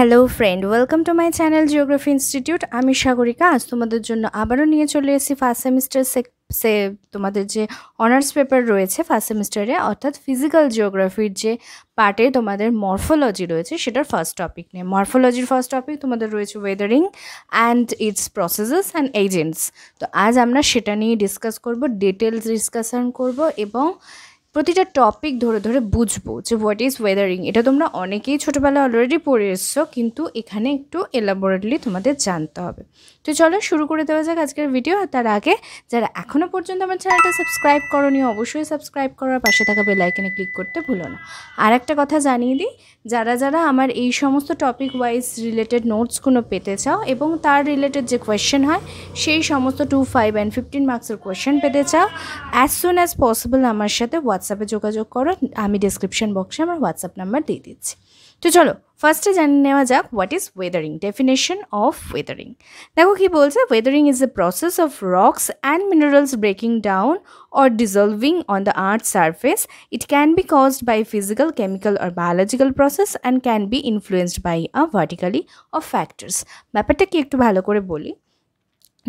Hello friend welcome to my channel geography institute আমি সাগরিকা আজ তোমাদের জন্য আবারও নিয়ে চলে এসেছি ফার্স্ট সেমিস্টার সে তোমাদের যে অনার্স পেপার রয়েছে ফার্স্ট সেমিস্টারে অর্থাৎ ফিজিক্যাল জিওগ্রাফির যে পার্টে তোমাদের মর্ফোলজি রয়েছে সেটার ফার্স্ট টপিক নিয়ে মর্ফোলজির ফার্স্ট টপিক তোমাদের রয়েছে weathering and its processes and agents তো আজ আমরা সেটা নিয়ে ডিসকাস করব ডিটেলস ডিসকাশন করব এবং প্রতিটা টপিক ধরে ধরে বুঝবো যে হোয়াট ইজ ওয়েদারিং এটা তোমরা অনেকেই ছোটোবেলায় অলরেডি পড়ে এসছো কিন্তু এখানে একটু এলাবোরেটলি তোমাদের জানতে হবে তো চলো শুরু করে দেওয়া যাক আজকের ভিডিও আর তার আগে যারা এখনও পর্যন্ত আমার চ্যানেলটা সাবস্ক্রাইব করনি অবশ্যই সাবস্ক্রাইব করার পাশে থাকা বেলাইকনে ক্লিক করতে ভুলো না আর একটা কথা জানিয়ে দিই যারা যারা আমার এই সমস্ত টপিক ওয়াইজ রিলেটেড নোটসগুলো পেতে চাও এবং তার রিলেটেড যে কোয়েশ্চেন হয় সেই সমস্ত টু ফাইভ অ্যান্ড ফিফটিন মার্কসের কোয়েশ্চেন পেতে চাও অ্যাজ সুন অ্যাজ পসিবল আমার সাথে হোয়াটসঅ্যাপে যোগাযোগ করো আমি ডিসক্রিপশন বক্সে আমার হোয়াটসঅ্যাপ নাম্বার দিয়ে দিচ্ছি তো চলো ফার্স্টে জানে নেওয়া যাক what is weathering definition of weathering দেখো কি বলছে weathering is the process of rocks and minerals breaking down or dissolving on the earth surface it can be caused by physical chemical আর biological process and can be influenced by a variety of factors ব্যাপারটা কি একটু ভালো করে বলি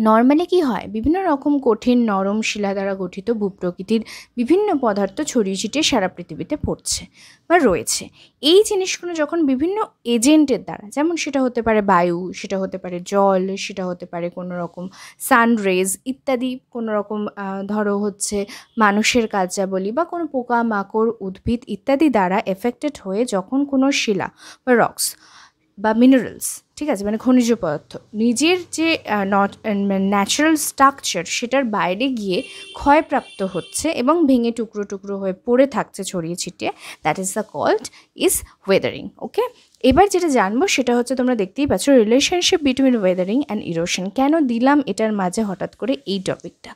normally কি হয় বিভিন্ন রকম কঠিন নরম শিলা দ্বারা গঠিত ভূপ্রকৃতির বিভিন্ন পদার্থ ছড়িয়ে ছিটিয়ে সারা পৃথিবীতে পড়ছে বা রয়েছে এই জিনিসগুলো যখন বিভিন্ন এজেন্টের দ্বারা যেমন সেটা হতে পারে বায়ু সেটা হতে পারে জল সেটা হতে পারে কোনো রকম রেজ ইত্যাদি কোনো রকম ধরো হচ্ছে মানুষের কার্যাবলী বা কোনো পোকা মাকড় উদ্ভিদ ইত্যাদি দ্বারা এফেক্টেড হয়ে যখন কোনো শিলা বা রক্স বা মিনারেলস ঠিক আছে মানে খনিজ পদার্থ নিজের যে ন্যাচারাল মানে স্ট্রাকচার সেটার বাইরে গিয়ে ক্ষয়প্রাপ্ত হচ্ছে এবং ভেঙে টুকরো টুকরো হয়ে পড়ে থাকছে ছড়িয়ে ছিটিয়ে that is the called is weathering okay এবার যেটা জানবো সেটা হচ্ছে তোমরা দেখতেই পাচ্ছ relationship between weathering and erosion কেন দিলাম এটার মাঝে হঠাৎ করে এই টপিকটা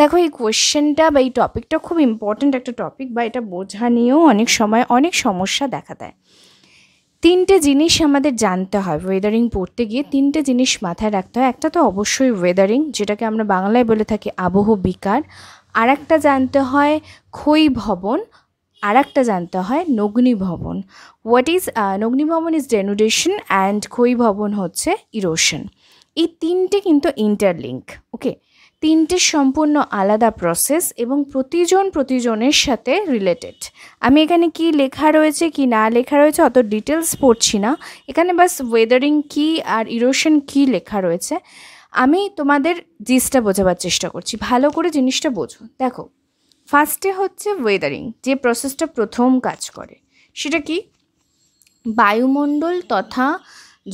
দেখো এই কোয়েশ্চেনটা বা এই টপিকটা খুব ইম্পর্ট্যান্ট একটা টপিক বা এটা বোঝা নিয়েও অনেক সময় অনেক সমস্যা দেখা দেয় তিনটে জিনিস আমাদের জানতে হয় ওয়েদারিং পড়তে গিয়ে তিনটে জিনিস মাথায় রাখতে হয় একটা তো অবশ্যই ওয়েদারিং যেটাকে আমরা বাংলায় বলে থাকি আবহ বিকার আর একটা জানতে হয় ক্ষয় ভবন আর একটা জানতে হয় নগ্নি ভবন হোয়াট ইজ নগ্নি ভবন ইজ ডেনুডেশন অ্যান্ড ক্ষয় ভবন হচ্ছে ইরোশন এই তিনটে কিন্তু ইন্টারলিঙ্ক ওকে তিনটে সম্পূর্ণ আলাদা প্রসেস এবং প্রতিজন প্রতিজনের সাথে রিলেটেড আমি এখানে কি লেখা রয়েছে কি না লেখা রয়েছে অত ডিটেলস পড়ছি না এখানে বাস ওয়েদারিং কি আর ইরোশন কি লেখা রয়েছে আমি তোমাদের জিনিসটা বোঝাবার চেষ্টা করছি ভালো করে জিনিসটা বোঝো দেখো ফার্স্টে হচ্ছে ওয়েদারিং যে প্রসেসটা প্রথম কাজ করে সেটা কি বায়ুমণ্ডল তথা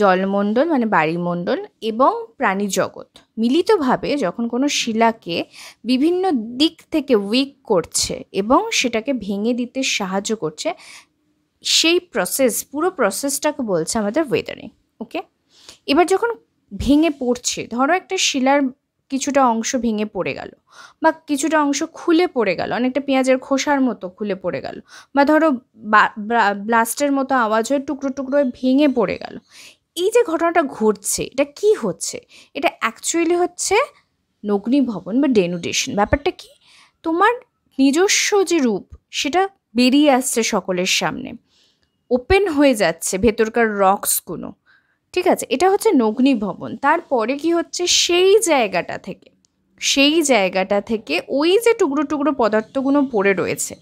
জলমণ্ডল মানে বাড়িমণ্ডল এবং প্রাণী জগৎ মিলিতভাবে যখন কোনো শিলাকে বিভিন্ন দিক থেকে উইক করছে এবং সেটাকে ভেঙে দিতে সাহায্য করছে সেই প্রসেস পুরো প্রসেসটাকে বলছে আমাদের ওয়েদারিং ওকে এবার যখন ভেঙে পড়ছে ধরো একটা শিলার কিছুটা অংশ ভেঙে পড়ে গেল বা কিছুটা অংশ খুলে পড়ে গেল অনেকটা পেঁয়াজের খোসার মতো খুলে পড়ে গেল বা ধরো ব্লাস্টের মতো আওয়াজ হয়ে টুকরো টুকরো ভেঙে পড়ে গেল এই যে ঘটনাটা ঘটছে এটা কি হচ্ছে এটা অ্যাকচুয়ালি হচ্ছে নগ্নি ভবন বা ডেনুডেশন ব্যাপারটা কি তোমার নিজস্ব যে রূপ সেটা বেরিয়ে আসছে সকলের সামনে ওপেন হয়ে যাচ্ছে ভেতরকার রক্সগুলো ঠিক আছে এটা হচ্ছে নগ্নি ভবন তারপরে কি হচ্ছে সেই জায়গাটা থেকে সেই জায়গাটা থেকে ওই যে টুকরো টুকরো পদার্থগুলো পড়ে রয়েছে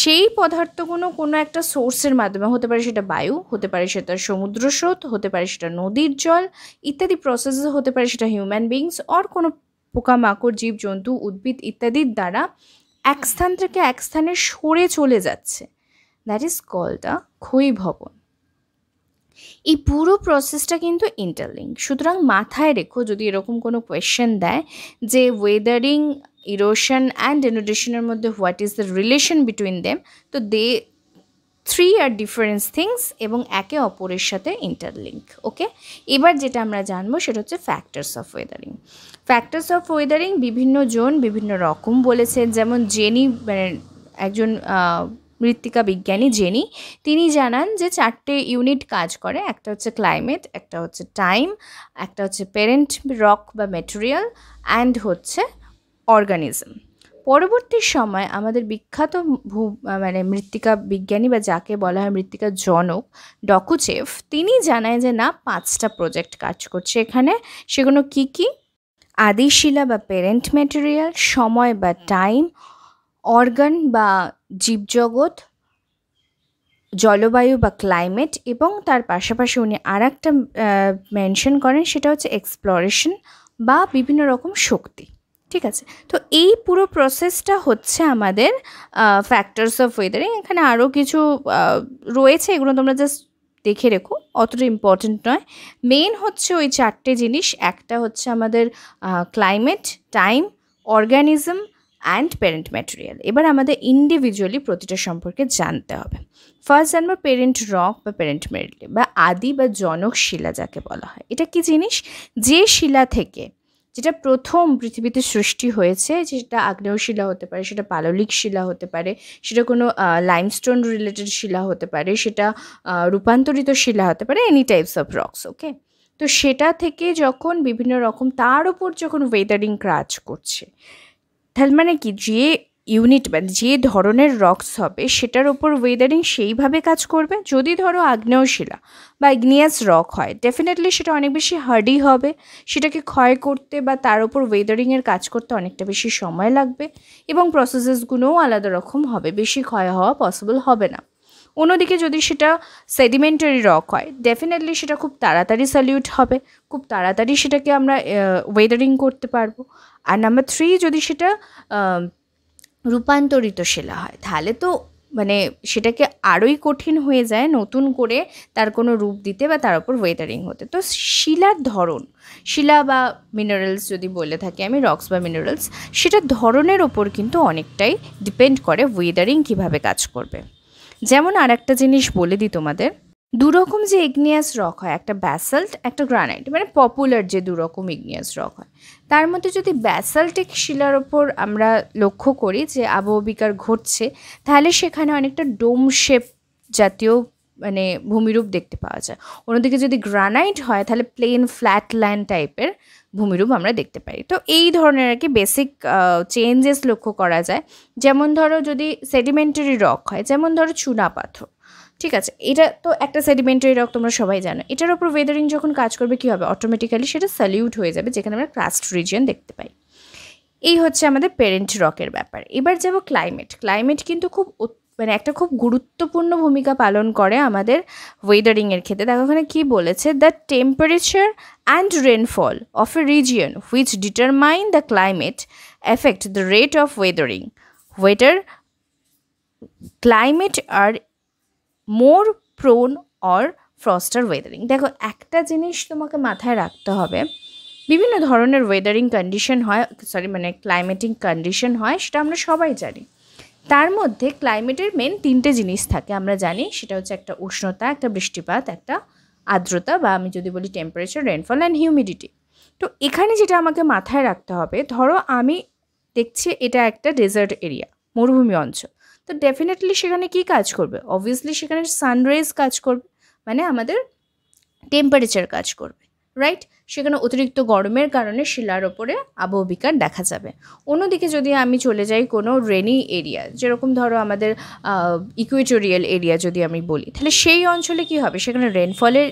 সেই পদার্থগুলো কোনো একটা সোর্সের মাধ্যমে হতে পারে সেটা বায়ু হতে পারে সেটা সমুদ্র স্রোত হতে পারে সেটা নদীর জল ইত্যাদি প্রসেসেস হতে পারে সেটা হিউম্যান বিংস অর কোনো পোকামাকড় জীবজন্তু উদ্ভিদ ইত্যাদির দ্বারা এক স্থান থেকে এক স্থানে সরে চলে যাচ্ছে দ্যাট ইজ কল দ্য ভবন এই পুরো প্রসেসটা কিন্তু ইন্টারলিঙ্ক সুতরাং মাথায় রেখো যদি এরকম কোনো কোয়েশ্চেন দেয় যে ওয়েদারিং erosion অ্যান্ড denudation মধ্যে what is the relation between them তো they three are difference things এবং একে অপরের সাথে ইন্টারলিঙ্ক ওকে এবার যেটা আমরা জানবো সেটা হচ্ছে factors of weathering factors of weathering বিভিন্ন জন বিভিন্ন রকম বলেছেন যেমন জেনি মানে একজন মৃত্তিকা বিজ্ঞানী জেনি তিনি জানান যে চারটে ইউনিট কাজ করে একটা হচ্ছে ক্লাইমেট একটা হচ্ছে টাইম একটা হচ্ছে প্যারেন্ট রক বা মেটেরিয়াল অ্যান্ড হচ্ছে অর্গানিজম পরবর্তী সময় আমাদের বিখ্যাত ভূ মানে মৃত্তিকা বিজ্ঞানী বা যাকে বলা হয় মৃত্তিকা জনক ডকুচেফ তিনি জানায় যে না পাঁচটা প্রজেক্ট কাজ করছে এখানে সেগুলো কি কি আদিশিলা বা পেরেন্ট ম্যাটেরিয়াল সময় বা টাইম অর্গান বা জীবজগৎ জলবায়ু বা ক্লাইমেট এবং তার পাশাপাশি উনি আর একটা মেনশন করেন সেটা হচ্ছে এক্সপ্লোরেশন বা বিভিন্ন রকম শক্তি ঠিক আছে তো এই পুরো প্রসেসটা হচ্ছে আমাদের ফ্যাক্টরস অফ ওয়েদারিং এখানে আরও কিছু রয়েছে এগুলো তোমরা জাস্ট দেখে রেখো অতটা ইম্পর্টেন্ট নয় মেন হচ্ছে ওই চারটে জিনিস একটা হচ্ছে আমাদের climate time organism and parent material এবার আমাদের ইন্ডিভিজুয়ালি প্রতিটা সম্পর্কে জানতে হবে ফার্স্ট জানবো প্যারেন্ট রক বা প্যারেন্ট মেরিলি বা আদি বা জনক শিলা যাকে বলা হয় এটা কি জিনিস যে শিলা থেকে যেটা প্রথম পৃথিবীতে সৃষ্টি হয়েছে সেটা আগ্নেয় শিলা হতে পারে সেটা পাললিক শিলা হতে পারে সেটা কোনো লাইমস্টোন রিলেটেড শিলা হতে পারে সেটা রূপান্তরিত শিলা হতে পারে any types of rocks okay তো সেটা থেকে যখন বিভিন্ন রকম তার উপর যখন ওয়েদারিং ক্রাচ করছে তাহলে মানে কি যে ইউনিট বা যে ধরনের রক্স হবে সেটার ওপর ওয়েদারিং সেইভাবে কাজ করবে যদি ধরো আগ্নেয় শিলা বা ইগনিয়াস রক হয় ডেফিনেটলি সেটা অনেক বেশি হার্ডি হবে সেটাকে ক্ষয় করতে বা তার ওপর ওয়েদারিংয়ের কাজ করতে অনেকটা বেশি সময় লাগবে এবং প্রসেসেসগুলোও আলাদা রকম হবে বেশি ক্ষয় হওয়া পসিবল হবে না অন্যদিকে যদি সেটা সেডিমেন্টারি রক হয় ডেফিনেটলি সেটা খুব তাড়াতাড়ি স্যালিউট হবে খুব তাড়াতাড়ি সেটাকে আমরা ওয়েদারিং করতে পারবো আর নাম্বার থ্রি যদি সেটা রূপান্তরিত শিলা হয় তাহলে তো মানে সেটাকে আরোই কঠিন হয়ে যায় নতুন করে তার কোনো রূপ দিতে বা তার উপর ওয়েদারিং হতে তো শিলার ধরন শিলা বা মিনারেলস যদি বলে থাকি আমি রক্স বা মিনারেলস সেটা ধরনের ওপর কিন্তু অনেকটাই ডিপেন্ড করে ওয়েদারিং কিভাবে কাজ করবে যেমন আর একটা জিনিস বলে দিই তোমাদের দুরকম যে ইগনিয়াস রক হয় একটা ব্যাসাল্ট একটা গ্রানাইট মানে পপুলার যে দুরকম ইগনিয়াস রক হয় তার মধ্যে যদি ব্যাসাল্টিক শিলার ওপর আমরা লক্ষ্য করি যে আবহবিকার ঘটছে তাহলে সেখানে অনেকটা ডোম শেপ জাতীয় মানে ভূমিরূপ দেখতে পাওয়া যায় অন্যদিকে যদি গ্রানাইট হয় তাহলে প্লেন ফ্ল্যাট ল্যান্ড টাইপের ভূমিরূপ আমরা দেখতে পাই তো এই ধরনের আর কি বেসিক চেঞ্জেস লক্ষ্য করা যায় যেমন ধরো যদি সেডিমেন্টারি রক হয় যেমন ধরো চুনা পাথর ঠিক আছে এটা তো একটা সেডিমেন্টারি রক তোমরা সবাই জানো এটার ওপর ওয়েদারিং যখন কাজ করবে কী হবে অটোমেটিক্যালি সেটা স্যালিউট হয়ে যাবে যেখানে আমরা ক্রাস্ট রিজিয়ন দেখতে পাই এই হচ্ছে আমাদের পেরেন্ট রকের ব্যাপার এবার যাবো ক্লাইমেট ক্লাইমেট কিন্তু খুব মানে একটা খুব গুরুত্বপূর্ণ ভূমিকা পালন করে আমাদের ওয়েদারিংয়ের ক্ষেত্রে দেখো ওখানে কী বলেছে the temperature and rainfall of a region which determine the climate effect the rate of weathering wetter climate are more prone or faster weathering দেখো একটা জিনিস তোমাকে মাথায় রাখতে হবে বিভিন্ন ধরনের ওয়েদারিং কন্ডিশন হয় সরি মানে ক্লাইমেটিং কন্ডিশন হয় সেটা আমরা সবাই জানি তার মধ্যে ক্লাইমেটের মেন তিনটে জিনিস থাকে আমরা জানি সেটা হচ্ছে একটা উষ্ণতা একটা বৃষ্টিপাত একটা আর্দ্রতা বা আমি যদি বলি টেম্পারেচার রেনফল অ্যান্ড হিউমিডিটি তো এখানে যেটা আমাকে মাথায় রাখতে হবে ধরো আমি দেখছি এটা একটা ডেজার্ট এরিয়া মরুভূমি অঞ্চল তো ডেফিনেটলি সেখানে কি কাজ করবে অবভিয়াসলি সেখানে সানরাইজ কাজ করবে মানে আমাদের টেম্পারেচার কাজ করবে রাইট সেখানে অতিরিক্ত গরমের কারণে শিলার ওপরে আবহবিকার দেখা যাবে অন্যদিকে যদি আমি চলে যাই কোনো রেনি এরিয়া যেরকম ধরো আমাদের ইকুয়েটোরিয়াল এরিয়া যদি আমি বলি তাহলে সেই অঞ্চলে কি হবে সেখানে রেনফলের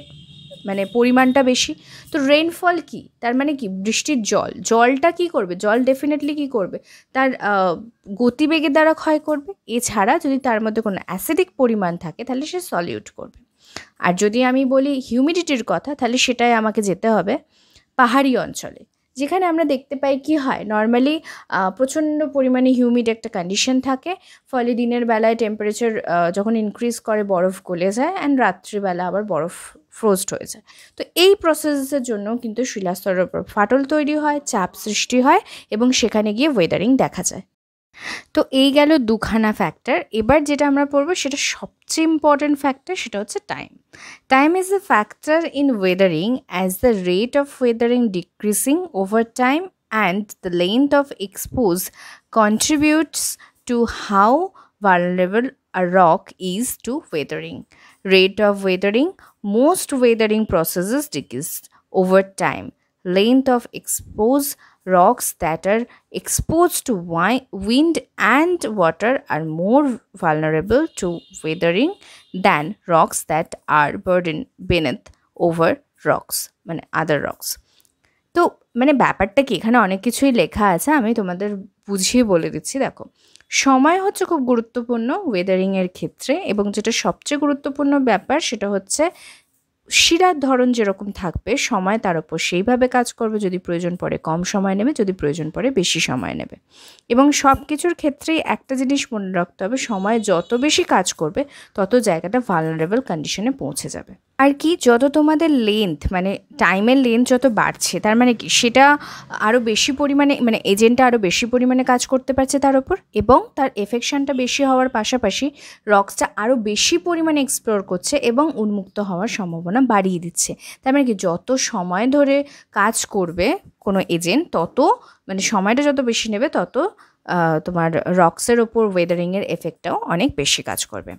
মানে পরিমাণটা বেশি তো রেইনফল কি তার মানে কি বৃষ্টির জল জলটা কি করবে জল ডেফিনেটলি কি করবে তার গতিবেগের দ্বারা ক্ষয় করবে এছাড়া যদি তার মধ্যে কোনো অ্যাসিডিক পরিমাণ থাকে তাহলে সে সলিউট করবে আর যদি আমি বলি হিউমিডিটির কথা তাহলে সেটাই আমাকে যেতে হবে পাহাড়ি অঞ্চলে যেখানে আমরা দেখতে পাই কি হয় নর্মালি প্রচণ্ড পরিমাণে হিউমিড একটা কন্ডিশন থাকে ফলে দিনের বেলায় টেম্পারেচার যখন ইনক্রিজ করে বরফ গলে যায় অ্যান্ড রাত্রিবেলা আবার বরফ হয়ে হয়েছে তো এই প্রসেসের জন্য কিন্তু শিলাস্তরের উপর ফাটল তৈরি হয় চাপ সৃষ্টি হয় এবং সেখানে গিয়ে ওয়েদারিং দেখা যায় তো এই গেল দুখানা ফ্যাক্টর এবার যেটা আমরা পড়বো সেটা সবচেয়ে ইম্পর্টেন্ট ফ্যাক্টর সেটা হচ্ছে time time is a factor in weathering as the rate of weathering decreasing over time and the length of expose contributes to how vulnerable are rock is to weathering rate of weathering Most weathering processes decrease over time. Length of exposed rocks that are exposed to wind and water are more vulnerable to weathering than rocks that are burdened beneath over rocks মানে other rocks. মানে ব্যাপারটা কি এখানে অনেক কিছুই লেখা আছে আমি তোমাদের বুঝিয়ে বলে দিচ্ছি দেখো সময় হচ্ছে খুব গুরুত্বপূর্ণ ওয়েদারিংয়ের ক্ষেত্রে এবং যেটা সবচেয়ে গুরুত্বপূর্ণ ব্যাপার সেটা হচ্ছে শিরার ধরন যেরকম থাকবে সময় তার ওপর সেইভাবে কাজ করবে যদি প্রয়োজন পড়ে কম সময় নেবে যদি প্রয়োজন পড়ে বেশি সময় নেবে এবং সব কিছুর ক্ষেত্রেই একটা জিনিস মনে রাখতে হবে সময় যত বেশি কাজ করবে তত জায়গাটা ভালনারেবল কন্ডিশনে পৌঁছে যাবে আর কি যত তোমাদের লেন্থ মানে টাইমের লেন্থ যত বাড়ছে তার মানে কি সেটা আরও বেশি পরিমাণে মানে এজেন্টটা আরও বেশি পরিমাণে কাজ করতে পারছে তার ওপর এবং তার এফেকশানটা বেশি হওয়ার পাশাপাশি রক্সটা আরও বেশি পরিমাণে এক্সপ্লোর করছে এবং উন্মুক্ত হওয়ার সম্ভাবনা বাড়িয়ে দিচ্ছে তার মানে কি যত সময় ধরে কাজ করবে কোনো এজেন্ট তত মানে সময়টা যত বেশি নেবে তত তোমার রক্সের ওপর ওয়েদারিংয়ের এফেক্টটাও অনেক বেশি কাজ করবে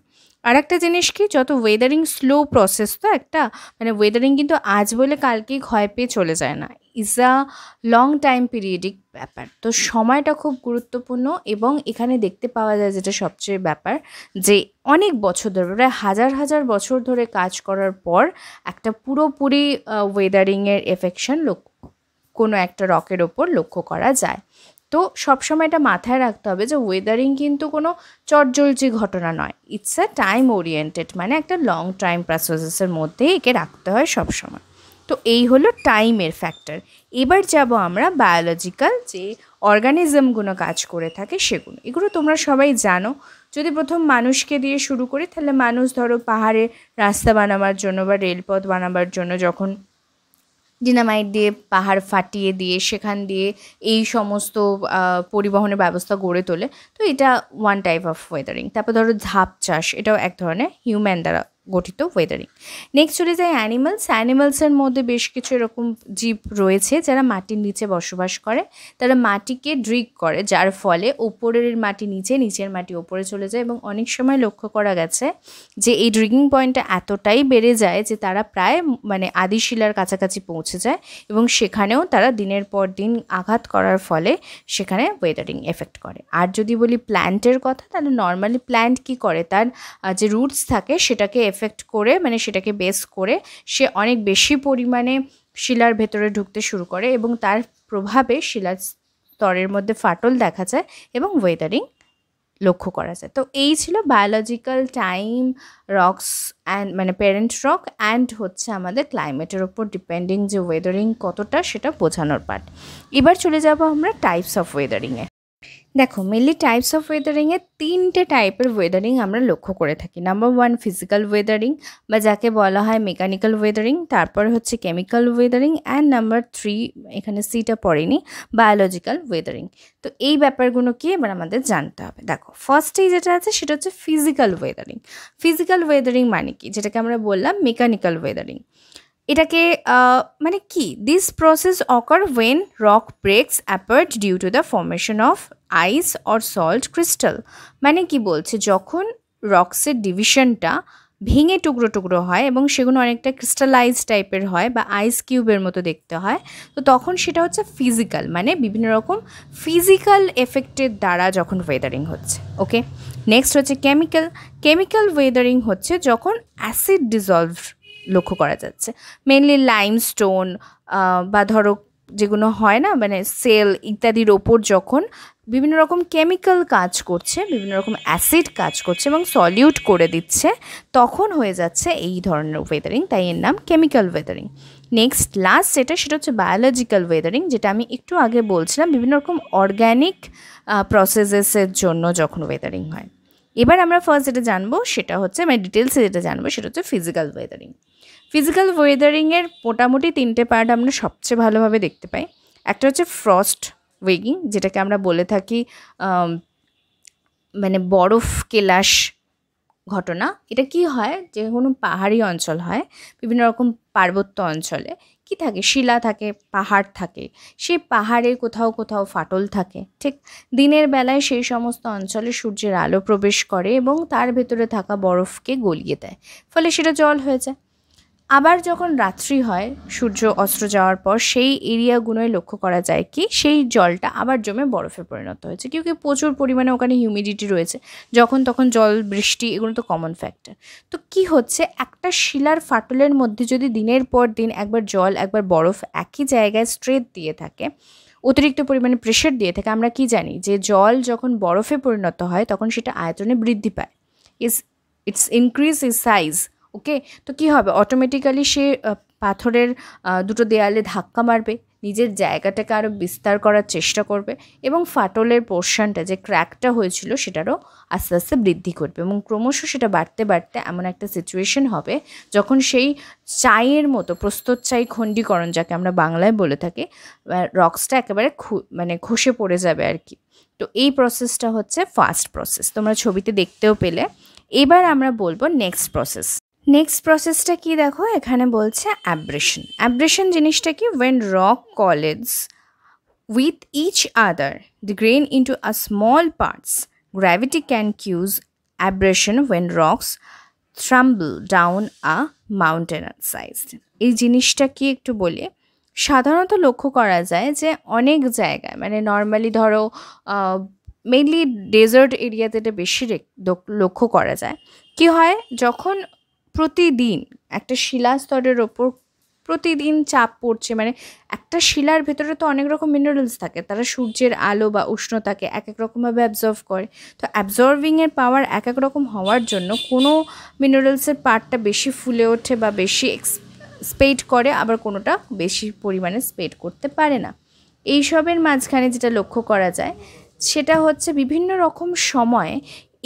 আর একটা জিনিস কি যত ওয়েদারিং স্লো প্রসেস তো একটা মানে ওয়েদারিং কিন্তু আজ বলে কালকেই ক্ষয় পেয়ে চলে যায় না is a long time periodic ব্যাপার তো সময়টা খুব গুরুত্বপূর্ণ এবং এখানে দেখতে পাওয়া যায় যেটা সবচেয়ে ব্যাপার যে অনেক বছর ধরে প্রায় হাজার হাজার বছর ধরে কাজ করার পর একটা পুরোপুরি ওয়েদারিংয়ের এফেকশন লক্ষ্য কোনো একটা রকের ওপর লক্ষ্য করা যায় তো সবসময় এটা মাথায় রাখতে হবে যে ওয়েদারিং কিন্তু কোনো চটজলজি ঘটনা নয় ইটস আ টাইম ওরিয়েন্টেড মানে একটা লং টাইম প্রসেসের মধ্যে একে রাখতে হয় সবসময় তো এই হলো টাইমের ফ্যাক্টর এবার যাব আমরা বায়োলজিক্যাল যে অর্গানিজমগুলো কাজ করে থাকে সেগুলো এগুলো তোমরা সবাই জানো যদি প্রথম মানুষকে দিয়ে শুরু করি তাহলে মানুষ ধরো পাহাড়ে রাস্তা বানাবার জন্য বা রেলপথ বানাবার জন্য যখন ডিনামাইট দিয়ে পাহাড় ফাটিয়ে দিয়ে সেখান দিয়ে এই সমস্ত পরিবহনের ব্যবস্থা গড়ে তোলে তো এটা ওয়ান টাইপ অফ ওয়েদারিং তারপর ধরো ধাপ চাষ এটাও এক ধরনের হিউম্যান দ্বারা গঠিত ওয়েদারিং নেক্সট চলে যায় অ্যানিমালস অ্যানিমালসের মধ্যে বেশ কিছু এরকম জীব রয়েছে যারা মাটির নিচে বসবাস করে তারা মাটিকে ড্রিক করে যার ফলে ওপরের মাটি নিচে নিচের মাটি ওপরে চলে যায় এবং অনেক সময় লক্ষ্য করা গেছে যে এই ড্রিকিং পয়েন্টটা এতটাই বেড়ে যায় যে তারা প্রায় মানে আদিশিলার কাছাকাছি পৌঁছে যায় এবং সেখানেও তারা দিনের পর দিন আঘাত করার ফলে সেখানে ওয়েদারিং এফেক্ট করে আর যদি বলি প্ল্যান্টের কথা তাহলে নর্মালি প্ল্যান্ট কি করে তার যে রুটস থাকে সেটাকে এফেক্ট করে মানে সেটাকে বেস করে সে অনেক বেশি পরিমাণে শিলার ভেতরে ঢুকতে শুরু করে এবং তার প্রভাবে শিলার স্তরের মধ্যে ফাটল দেখা যায় এবং ওয়েদারিং লক্ষ্য করা যায় তো এই ছিল বায়োলজিক্যাল টাইম রক্স অ্যান্ড মানে প্যারেন্ট রক অ্যান্ড হচ্ছে আমাদের ক্লাইমেটের ওপর ডিপেন্ডিং যে ওয়েদারিং কতটা সেটা বোঝানোর পার্ট এবার চলে যাব আমরা টাইপস অফ ওয়েদারিংয়ে দেখো মেনলি টাইপস অফ ওয়েদারিংয়ে তিনটে টাইপের ওয়েদারিং আমরা লক্ষ্য করে থাকি নাম্বার ওয়ান ফিজিক্যাল ওয়েদারিং বা যাকে বলা হয় মেকানিক্যাল ওয়েদারিং তারপর হচ্ছে chemical weathering and number three এখানে সিটা পড়েনি বায়োলজিক্যাল ওয়েদারিং তো এই ব্যাপারগুলো কি এবার আমাদের জানতে হবে দেখো ফার্স্টেই যেটা আছে সেটা হচ্ছে ফিজিক্যাল ওয়েদারিং ফিজিক্যাল ওয়েদারিং মানে কি যেটাকে আমরা বললাম মেকানিক্যাল ওয়েদারিং এটাকে মানে কি this process occur when rock breaks apart due to the formation of ice or salt crystal মানে কি বলছে যখন রক্সের ডিভিশনটা ভেঙে টুকরো টুকরো হয় এবং সেগুলো অনেকটা ক্রিস্টালাইজ টাইপের হয় বা আইস কিউবের মতো দেখতে হয় তো তখন সেটা হচ্ছে ফিজিক্যাল মানে বিভিন্ন রকম ফিজিক্যাল এফেক্টের দ্বারা যখন ওয়েদারিং হচ্ছে ওকে নেক্সট হচ্ছে কেমিক্যাল কেমিক্যাল ওয়েদারিং হচ্ছে যখন অ্যাসিড ডিজলভ লক্ষ্য করা যাচ্ছে মেনলি স্টোন বা ধরো যেগুলো হয় না মানে সেল ইত্যাদির ওপর যখন বিভিন্ন রকম কেমিক্যাল কাজ করছে বিভিন্ন রকম অ্যাসিড কাজ করছে এবং সলিউট করে দিচ্ছে তখন হয়ে যাচ্ছে এই ধরনের ওয়েদারিং তাই এর নাম কেমিক্যাল ওয়েদারিং নেক্সট লাস্ট যেটা সেটা হচ্ছে বায়োলজিক্যাল ওয়েদারিং যেটা আমি একটু আগে বলছিলাম বিভিন্ন রকম অর্গ্যানিক প্রসেসেসের জন্য যখন ওয়েদারিং হয় এবার আমরা ফার্স্ট যেটা জানবো সেটা হচ্ছে মানে ডিটেলসে যেটা জানবো সেটা হচ্ছে ফিজিক্যাল ওয়েদারিং ফিজিক্যাল ওয়েদারিংয়ের মোটামুটি তিনটে পার্ট আমরা সবচেয়ে ভালোভাবে দেখতে পাই একটা হচ্ছে ফ্রস্ট ওয়েগিং যেটাকে আমরা বলে থাকি মানে বরফ কেলাস ঘটনা এটা কি হয় যে কোনো পাহাড়ি অঞ্চল হয় বিভিন্ন রকম পার্বত্য অঞ্চলে কি থাকে শিলা থাকে পাহাড় থাকে সেই পাহাড়ের কোথাও কোথাও ফাটল থাকে ঠিক দিনের বেলায় সেই সমস্ত অঞ্চলে সূর্যের আলো প্রবেশ করে এবং তার ভেতরে থাকা বরফকে গলিয়ে দেয় ফলে সেটা জল হয়ে যায় আবার যখন রাত্রি হয় সূর্য অস্ত্র যাওয়ার পর সেই এরিয়াগুলোয় লক্ষ্য করা যায় কি সেই জলটা আবার জমে বরফে পরিণত হয়েছে কেউ প্রচুর পরিমাণে ওখানে হিউমিডিটি রয়েছে যখন তখন জল বৃষ্টি এগুলো তো কমন ফ্যাক্টর তো কি হচ্ছে একটা শিলার ফাটলের মধ্যে যদি দিনের পর দিন একবার জল একবার বরফ একই জায়গায় স্ট্রেট দিয়ে থাকে অতিরিক্ত পরিমাণে প্রেশার দিয়ে থাকে আমরা কি জানি যে জল যখন বরফে পরিণত হয় তখন সেটা আয়তনে বৃদ্ধি পায় is its increase is size okay তো কি হবে অটোমেটিক্যালি সে পাথরের দুটো দেয়ালে ধাক্কা মারবে নিজের জায়গাটাকে আরও বিস্তার করার চেষ্টা করবে এবং ফাটলের পোর্শনটা যে ক্র্যাকটা হয়েছিল সেটারও আস্তে আস্তে বৃদ্ধি করবে এবং ক্রমশ সেটা বাড়তে বাড়তে এমন একটা সিচুয়েশন হবে যখন সেই চায়ের মতো প্রস্তর চাই খণ্ডীকরণ যাকে আমরা বাংলায় বলে থাকি রক্সটা একেবারে মানে খসে পড়ে যাবে আর কি তো এই প্রসেসটা হচ্ছে ফার্স্ট প্রসেস তোমরা ছবিতে দেখতেও পেলে এবার আমরা বলবো নেক্সট প্রসেস নেক্সট প্রসেসটা কি দেখো এখানে বলছে অ্যাব্রেশন অ্যাব্রেশন জিনিসটা কি when rock collide with each other the grain into a small parts gravity can cause abrasion when rocks tumble down a mountain side এই জিনিসটা কি একটু বলি সাধারণত লক্ষ্য করা যায় যে অনেক জায়গায় মানে নর্মালি ধরো মেইনলি ডেজার্ট এরিয়াতে এটা বেশি লক্ষ্য করা যায় কি হয় যখন প্রতিদিন একটা শিলা স্তরের ওপর প্রতিদিন চাপ পড়ছে মানে একটা শিলার ভেতরে তো অনেক রকম মিনারেলস থাকে তারা সূর্যের আলো বা উষ্ণতাকে এক এক রকমভাবে অ্যাবজর্ভ করে তো অ্যাবজর্ভিংয়ের পাওয়ার এক এক রকম হওয়ার জন্য কোনো মিনারেলসের পার্টটা বেশি ফুলে ওঠে বা বেশি স্পেড করে আবার কোনোটা বেশি পরিমাণে স্পেড করতে পারে না এইসবের মাঝখানে যেটা লক্ষ্য করা যায় সেটা হচ্ছে বিভিন্ন রকম সময়ে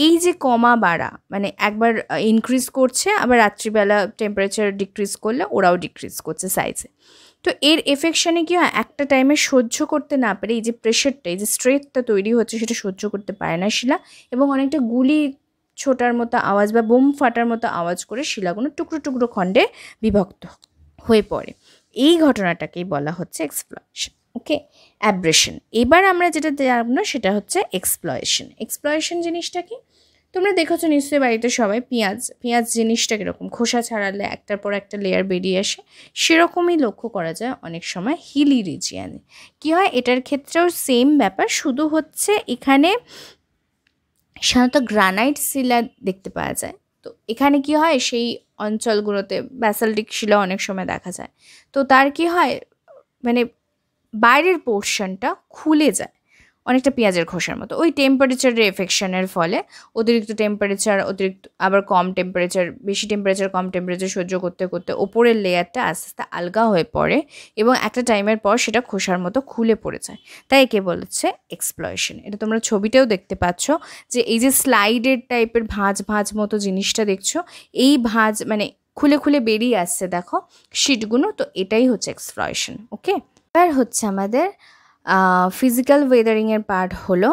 এই যে কমা বাড়া মানে একবার ইনক্রিজ করছে আবার রাত্রিবেলা টেম্পারেচার ডিক্রিজ করলে ওরাও ডিক্রিজ করছে সাইজে তো এর এফেকশানে কী হয় একটা টাইমে সহ্য করতে না পারে এই যে প্রেশারটা এই যে স্ট্রেথটা তৈরি হচ্ছে সেটা সহ্য করতে পারে না শিলা এবং অনেকটা গুলি ছোটার মতো আওয়াজ বা বোম ফাটার মতো আওয়াজ করে শিলাগুলো টুকরো টুকরো খণ্ডে বিভক্ত হয়ে পড়ে এই ঘটনাটাকেই বলা হচ্ছে এক্সপ্লয়েশন ওকে অ্যাব্রেশন এবার আমরা যেটা জানবো সেটা হচ্ছে এক্সপ্লয়েশন এক্সপ্লয়েশন জিনিসটা কি তোমরা দেখেছো নিশ্চয়ই বাড়িতে সবাই পেঁয়াজ পেঁয়াজ জিনিসটা কীরকম খোসা ছাড়ালে একটার পর একটা লেয়ার বেরিয়ে আসে সেরকমই লক্ষ্য করা যায় অনেক সময় হিলি রিজিয়ানে কি হয় এটার ক্ষেত্রেও সেম ব্যাপার শুধু হচ্ছে এখানে সাধারণত গ্রানাইট শিলা দেখতে পাওয়া যায় তো এখানে কি হয় সেই অঞ্চলগুলোতে ব্যাসাল্টিক শিলা অনেক সময় দেখা যায় তো তার কি হয় মানে বাইরের পোর্শনটা খুলে যায় অনেকটা পেঁয়াজের খোসার মতো ওই টেম্পারেচারের এফেকশনের ফলে অতিরিক্ত টেম্পারেচার অতিরিক্ত আবার কম টেম্পারেচার বেশি টেম্পারেচার কম টেম্পারেচার সহ্য করতে করতে ওপরের লেয়ারটা আস্তে আস্তে আলগা হয়ে পড়ে এবং একটা টাইমের পর সেটা খোসার মতো খুলে পড়ে যায় তাই একে বলেছে এক্সপ্লয়েশন এটা তোমরা ছবিটাও দেখতে পাচ্ছ যে এই যে স্লাইডের টাইপের ভাঁজ ভাঁজ মতো জিনিসটা দেখছো এই ভাঁজ মানে খুলে খুলে বেরিয়ে আসছে দেখো শিটগুলো তো এটাই হচ্ছে এক্সপ্লয়েশন ওকে এবার হচ্ছে আমাদের ফিজিক্যাল ওয়েদারিংয়ের পার্ট হলো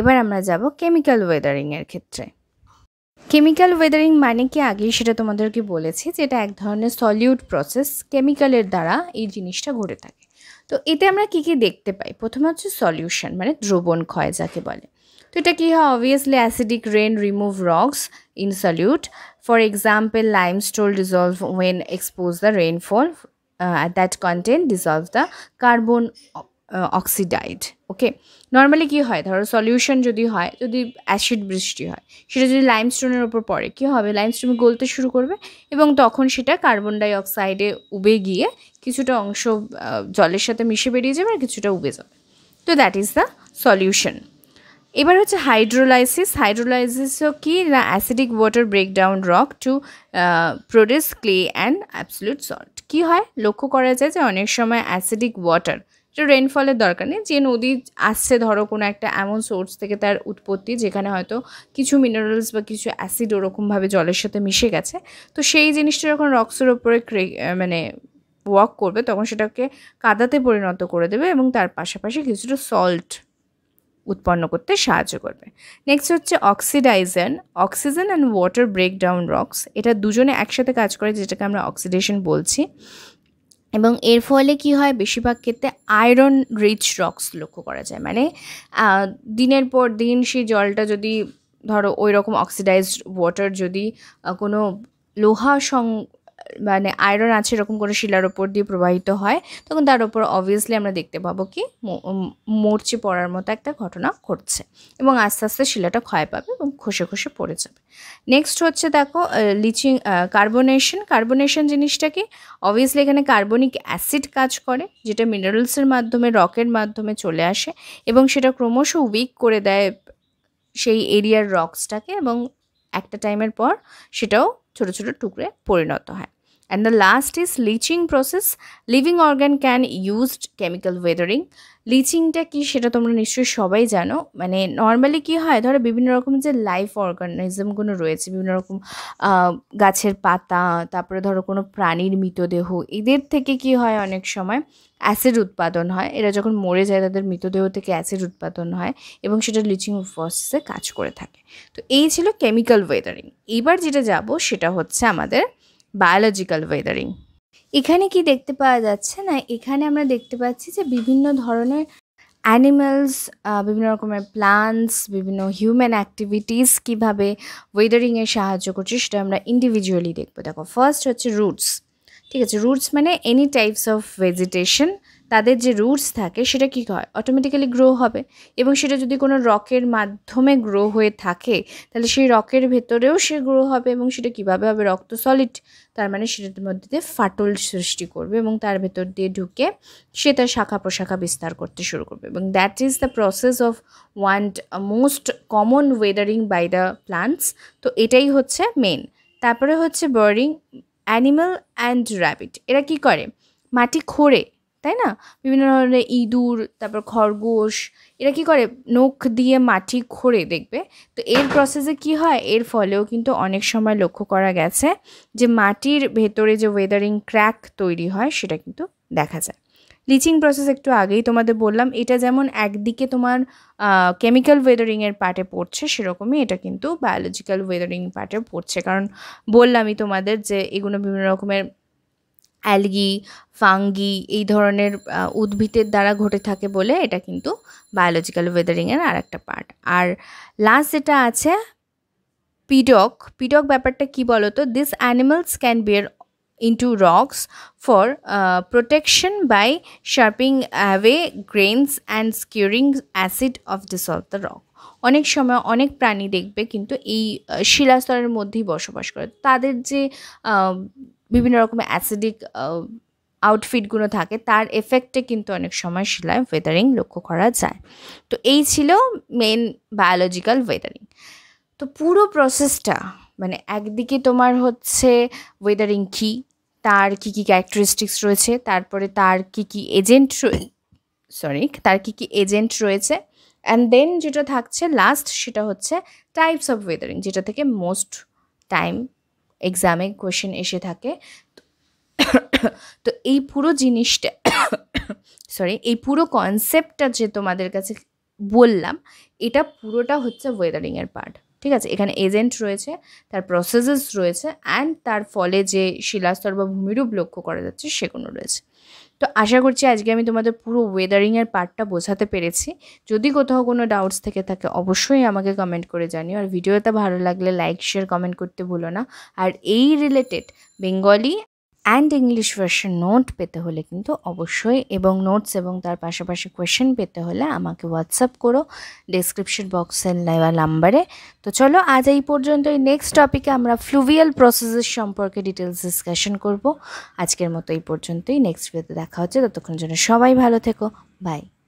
এবার আমরা যাব কেমিক্যাল ওয়েদারিংয়ের ক্ষেত্রে কেমিক্যাল ওয়েদারিং মানে কি আগেই সেটা তোমাদেরকে বলেছি যে এটা এক ধরনের সলিউট প্রসেস কেমিক্যালের দ্বারা এই জিনিসটা ঘটে থাকে তো এতে আমরা কী কী দেখতে পাই প্রথমে হচ্ছে সলিউশন মানে দ্রবণ ক্ষয় যাকে বলে তো এটা কী হয় obviously acidic rain remove rocks in solution for example lime stone dissolve when expose the rainfall at that content dissolve the carbon dioxide okay normally কি হয় ধরো সলিউশন যদি হয় যদি অ্যাসিড বৃষ্টি হয় সেটা যদি লাইমস্টোনের ওপর পড়ে কি হবে লাইমস্টোন গলতে শুরু করবে এবং তখন সেটা কার্বন ডাইঅক্সাইডে উবে গিয়ে কিছুটা অংশ জলের সাথে মিশে বেরিয়ে যাবে আর কিছুটা উবে যাবে তো দ্যাট ইজ দ্য সলিউশন এবার হচ্ছে হাইড্রোলাইসিস হাইড্রোলাইসিসও কি না acidic water breakdown rock to produce clay and absolute salt কী হয় লক্ষ্য করা যায় যে অনেক সময় অ্যাসিডিক ওয়াটার যে রেনফলের দরকার নেই যে নদী আসছে ধরো কোনো একটা এমন সোর্স থেকে তার উৎপত্তি যেখানে হয়তো কিছু মিনারেলস বা কিছু অ্যাসিড ওরকমভাবে জলের সাথে মিশে গেছে তো সেই জিনিসটা যখন রক্সের ওপরে মানে ওয়াক করবে তখন সেটাকে কাদাতে পরিণত করে দেবে এবং তার পাশাপাশি কিছুটা সল্ট উৎপন্ন করতে সাহায্য করবে নেক্সট হচ্ছে oxidation oxygen and water breakdown rocks এটা দুজনে একসাথে কাজ করে যেটাকে আমরা অক্সিডেশন বলছি এবং এর ফলে কি হয় বেশিরভাগ ক্ষেত্রে আয়রন রিচ রক্স লক্ষ্য করা যায় মানে দিনের পর দিন সেই জলটা যদি ধরো ওই রকম অক্সিডাইজড ওয়াটার যদি কোনো লোহা সং মানে আয়রন আছে এরকম কোনো শিলার ওপর দিয়ে প্রবাহিত হয় তখন তার ওপর অবভিয়াসলি আমরা দেখতে পাবো কি মরচে পড়ার মতো একটা ঘটনা ঘটছে এবং আস্তে আস্তে শিলাটা ক্ষয় পাবে এবং খসে খসে পড়ে যাবে নেক্সট হচ্ছে দেখো লিচিং কার্বনেশন কার্বনেশন জিনিসটা কি অবভিয়াসলি এখানে কার্বনিক অ্যাসিড কাজ করে যেটা মিনারেলসের মাধ্যমে রকের মাধ্যমে চলে আসে এবং সেটা ক্রমশ উইক করে দেয় সেই এরিয়ার রক্সটাকে এবং একটা টাইমের পর সেটাও ছোট ছোট টুকরে পরিণত হয় and the last is leaching process living organ can used chemical weathering লিচিংটা কি সেটা তোমরা নিশ্চয়ই সবাই জানো মানে নর্মালি কি হয় ধরো বিভিন্ন রকম যে লাইফ অর্গানিজমগুলো রয়েছে বিভিন্ন রকম গাছের পাতা তারপরে ধরো কোনো প্রাণীর মৃতদেহ এদের থেকে কি হয় অনেক সময় অ্যাসিড উৎপাদন হয় এরা যখন মরে যায় তাদের মৃতদেহ থেকে অ্যাসিড উৎপাদন হয় এবং সেটা লিচিং প্রসেসে কাজ করে থাকে তো এই ছিল কেমিক্যাল ওয়েদারিং এবার যেটা যাব সেটা হচ্ছে আমাদের বায়োলজিক্যাল ওয়েদারিং এখানে কি দেখতে পাওয়া যাচ্ছে না এখানে আমরা দেখতে পাচ্ছি যে বিভিন্ন ধরনের অ্যানিমালস বিভিন্ন রকমের প্লান্টস বিভিন্ন হিউম্যান অ্যাক্টিভিটিস কীভাবে ওয়েদারিংয়ে সাহায্য করছে সেটা আমরা ইন্ডিভিজুয়ালি দেখবো দেখো ফার্স্ট হচ্ছে রুটস ঠিক আছে রুটস মানে এনি টাইপস অফ ভেজিটেশন তাদের যে রুটস থাকে সেটা কী হয় অটোমেটিক্যালি গ্রো হবে এবং সেটা যদি কোনো রকের মাধ্যমে গ্রো হয়ে থাকে তাহলে সেই রকের ভেতরেও সে গ্রো হবে এবং সেটা কীভাবে হবে রক্ত সলিড তার মানে সেটার মধ্যে দিয়ে ফাটল সৃষ্টি করবে এবং তার ভেতর দিয়ে ঢুকে সে তার শাখা প্রশাখা বিস্তার করতে শুরু করবে এবং that is the process of one most common weathering by the plants তো এটাই হচ্ছে মেন তারপরে হচ্ছে বরিং অ্যানিম্যাল অ্যান্ড র্যাবিট এরা কি করে মাটি খোঁড়ে তাই না বিভিন্ন ধরনের ইঁদুর তারপর খরগোশ এরা কি করে নখ দিয়ে মাটি খোঁড়ে দেখবে তো এর প্রসেসে কি হয় এর ফলেও কিন্তু অনেক সময় লক্ষ্য করা গেছে যে মাটির ভেতরে যে ওয়েদারিং ক্র্যাক তৈরি হয় সেটা কিন্তু দেখা যায় ব্লিচিং প্রসেস একটু আগেই তোমাদের বললাম এটা যেমন একদিকে তোমার কেমিক্যাল ওয়েদারিংয়ের পার্টে পড়ছে সেরকমই এটা কিন্তু বায়োলজিক্যাল ওয়েদারিং পার্টে পড়ছে কারণ বললামই তোমাদের যে এগুলো বিভিন্ন রকমের অ্যালগি ফাঙ্গি এই ধরনের উদ্ভিদের দ্বারা ঘটে থাকে বলে এটা কিন্তু বায়োলজিক্যাল ওয়েদারিংয়ের আর একটা পার্ট আর লাস্ট যেটা আছে পিডক পিডক ব্যাপারটা কি বলতো this animals can bore into rocks for protection by sharping away grains and scouring acid of dissolve the rock অনেক সময় অনেক প্রাণী দেখবে কিন্তু এই শিলাস্তরের মধ্যেই বসবাস করে তাদের যে বিভিন্ন রকমের অ্যাসিডিক আউটফিটগুলো থাকে তার এফেক্টে কিন্তু অনেক সময় শিলায় ওয়েদারিং লক্ষ্য করা যায় তো এই ছিল মেন বায়োলজিক্যাল ওয়েদারিং তো পুরো প্রসেসটা মানে একদিকে তোমার হচ্ছে ওয়েদারিং কী তার কী কী ক্যারেক্টারিস্টিক্স রয়েছে তারপরে তার কী কী এজেন্ট সরি তার কী কী এজেন্ট রয়েছে অ্যান্ড দেন যেটা থাকছে লাস্ট সেটা হচ্ছে টাইপস অফ ওয়েদারিং যেটা থেকে মোস্ট টাইম এক্সামে কোয়েশ্চেন এসে থাকে তো এই পুরো জিনিসটা সরি এই পুরো কনসেপ্টটা যে তোমাদের কাছে বললাম এটা পুরোটা হচ্ছে ওয়েদারিংয়ের পার্ট ঠিক আছে এখানে এজেন্ট রয়েছে তার প্রসেসেস রয়েছে অ্যান্ড তার ফলে যে শিলাস্তর বা ভূমিরূপ লক্ষ্য করা যাচ্ছে সেগুলো রয়েছে তো আশা করছি আজকে আমি তোমাদের পুরো ওয়েদারিংয়ের পার্টটা বোঝাতে পেরেছি যদি কোথাও কোনো ডাউটস থেকে থাকে অবশ্যই আমাকে কমেন্ট করে জানিও আর ভিডিওটা ভালো লাগলে লাইক শেয়ার কমেন্ট করতে ভুলো না আর এই related Bengali and English version note পেতে হলে কিন্তু অবশ্যই এবং নোটস এবং তার পাশাপাশি কোয়েশ্চেন পেতে হলে আমাকে হোয়াটসঅ্যাপ করো ডিসক্রিপশন বক্সের লেওয়া নাম্বারে তো চলো আজ এই পর্যন্তই নেক্সট টপিকে আমরা ফ্লুভিয়াল প্রসেসেস সম্পর্কে ডিটেলস ডিসকাশন করব আজকের মতো এই পর্যন্তই নেক্সট ভিডিওতে দেখা হচ্ছে ততক্ষণের জন্য সবাই ভালো থেকো বাই